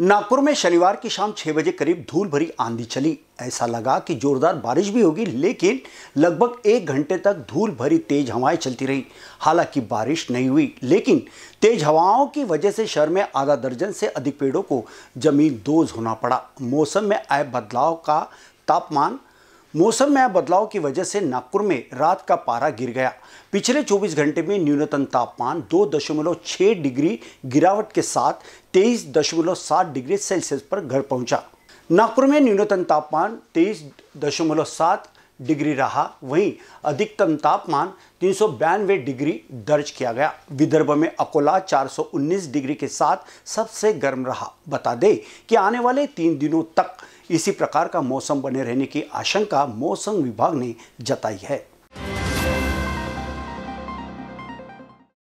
नागपुर में शनिवार की शाम छह बजे करीब धूल भरी आंधी चली ऐसा लगा कि जोरदार बारिश भी होगी लेकिन लगभग एक घंटे तक धूल भरी तेज हवाएं चलती रही हालांकि बारिश नहीं हुई लेकिन तेज हवाओं की वजह से शहर में आधा दर्जन से अधिक पेड़ों को जमीन दोज होना पड़ा मौसम में आए बदलाव का तापमान मौसम में बदलाव की वजह से नागपुर में रात का पारा गिर गया पिछले 24 घंटे में न्यूनतम तापमान 2.6 डिग्री गिरावट के साथ 23.7 डिग्री सेल्सियस पर घर पहुंचा नागपुर में न्यूनतम तापमान 23.7 डिग्री रहा वहीं अधिकतम तापमान तीन डिग्री दर्ज किया गया विदर्भ में अकोला 419 डिग्री के साथ सबसे गर्म रहा बता दें कि आने वाले तीन दिनों तक इसी प्रकार का मौसम बने रहने की आशंका मौसम विभाग ने जताई है